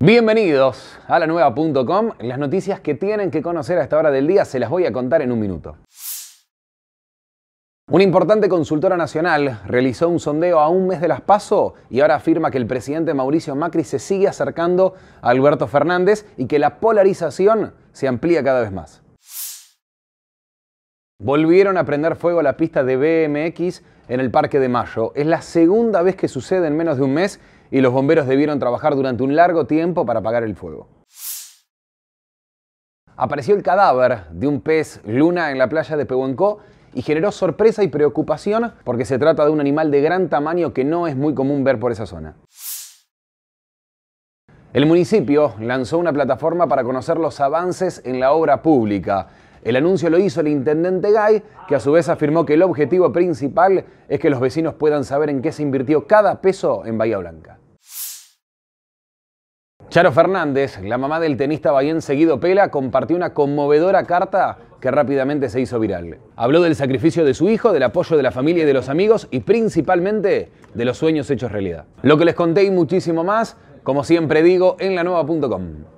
Bienvenidos a la nueva.com. Las noticias que tienen que conocer a esta hora del día se las voy a contar en un minuto. Una importante consultora nacional realizó un sondeo a un mes de las PASO y ahora afirma que el presidente Mauricio Macri se sigue acercando a Alberto Fernández y que la polarización se amplía cada vez más. Volvieron a prender fuego a la pista de BMX en el Parque de Mayo. Es la segunda vez que sucede en menos de un mes y los bomberos debieron trabajar durante un largo tiempo para apagar el fuego. Apareció el cadáver de un pez luna en la playa de Pehuenco y generó sorpresa y preocupación porque se trata de un animal de gran tamaño que no es muy común ver por esa zona. El municipio lanzó una plataforma para conocer los avances en la obra pública. El anuncio lo hizo el intendente Gay, que a su vez afirmó que el objetivo principal es que los vecinos puedan saber en qué se invirtió cada peso en Bahía Blanca. Charo Fernández, la mamá del tenista Bayén Seguido Pela, compartió una conmovedora carta que rápidamente se hizo viral. Habló del sacrificio de su hijo, del apoyo de la familia y de los amigos y principalmente de los sueños hechos realidad. Lo que les conté y muchísimo más, como siempre digo, en lanueva.com.